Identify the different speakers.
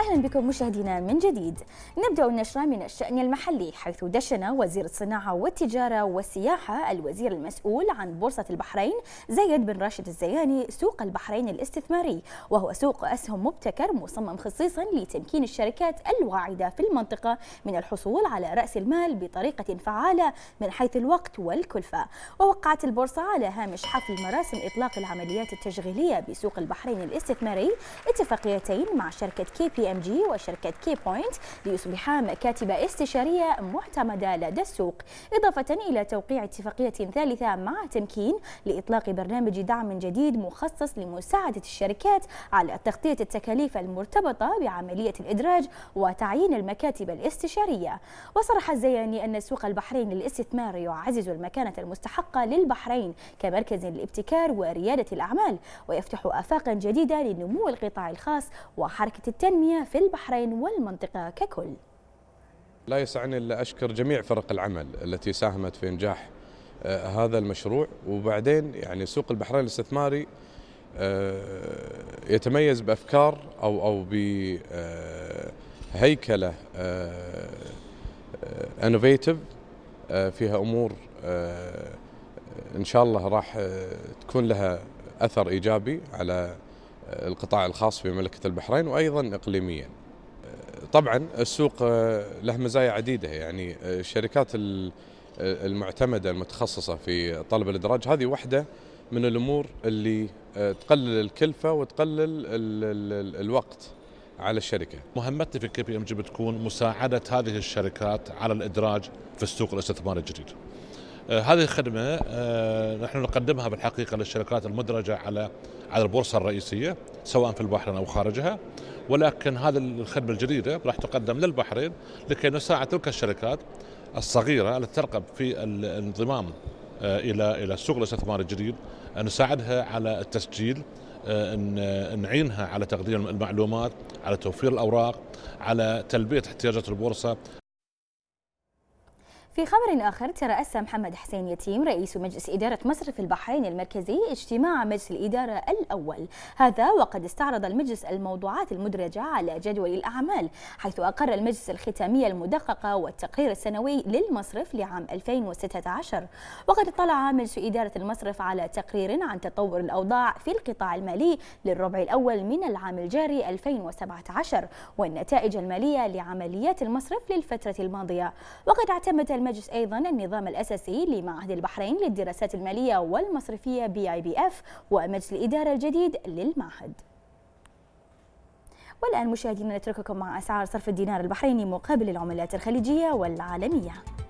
Speaker 1: أهلا بكم مشاهدينا من جديد نبدأ النشرة من الشأن المحلي حيث دشن وزير الصناعة والتجارة والسياحة الوزير المسؤول عن بورصة البحرين زايد بن راشد الزياني سوق البحرين الاستثماري وهو سوق أسهم مبتكر مصمم خصيصا لتمكين الشركات الواعدة في المنطقة من الحصول على رأس المال بطريقة فعالة من حيث الوقت والكلفة ووقعت البورصة على هامش حفل مراسم إطلاق العمليات التشغيلية بسوق البحرين الاستثماري اتفاقيتين مع شركة كي بي ام جي وشركة كي بوينت ليصبحا مكاتب استشارية معتمدة لدى السوق إضافة إلى توقيع اتفاقية ثالثة مع تمكين لإطلاق برنامج دعم جديد مخصص لمساعدة الشركات على تغطية التكاليف المرتبطة بعملية الإدراج وتعيين المكاتب الاستشارية وصرح الزياني أن سوق البحرين للاستثمار يعزز المكانة المستحقة للبحرين كمركز للابتكار وريادة الأعمال ويفتح آفاقا جديدة لنمو القطاع الخاص وحركة التنمية في البحرين والمنطقة ككل
Speaker 2: لا يسعني إلا أشكر جميع فرق العمل التي ساهمت في إنجاح آه، هذا المشروع وبعدين يعني سوق البحرين الاستثماري آه، يتميز بافكار او او بهيكله انوفيتيف آه، فيها امور ان شاء الله راح تكون لها اثر ايجابي على القطاع الخاص في مملكة البحرين وأيضا إقليميا طبعا السوق آه، له مزايا عديدة يعني آه، الشركات آه، المعتمدة المتخصصة في طلب الإدراج هذه واحدة من الأمور اللي تقلل الكلفة وتقلل الوقت
Speaker 3: على الشركه. مهمتنا في كي بي ام جي بتكون مساعده هذه الشركات على الادراج في السوق الاستثماري الجديد. آه، هذه الخدمة آه، نحن نقدمها بالحقيقة للشركات المدرجة على على البورصة الرئيسية سواء في البحرين أو خارجها ولكن هذه الخدمة الجديدة راح تقدم للبحرين لكي نساعد تلك الشركات الصغيرة التي ترغب في الانضمام آه، إلى إلى سوق الاستثمار الجديد نساعدها على التسجيل نعينها على تقديم المعلومات على توفير الأوراق على تلبية احتياجات البورصة
Speaker 1: في خبر آخر ترأس محمد حسين يتيم رئيس مجلس إدارة مصرف البحرين المركزي اجتماع مجلس الإدارة الأول هذا وقد استعرض المجلس الموضوعات المدرجة على جدول الأعمال حيث أقر المجلس الختامية المدققة والتقرير السنوي للمصرف لعام 2016 وقد اطلع مجلس إدارة المصرف على تقرير عن تطور الأوضاع في القطاع المالي للربع الأول من العام الجاري 2017 والنتائج المالية لعمليات المصرف للفترة الماضية وقد اعتمد المجلس أيضا النظام الأساسي لمعهد البحرين للدراسات المالية والمصرفية بي آي بي إف ومجلس الإدارة الجديد للمعهد والآن مشاهدينا نترككم مع أسعار صرف الدينار البحريني مقابل العملات الخليجية والعالمية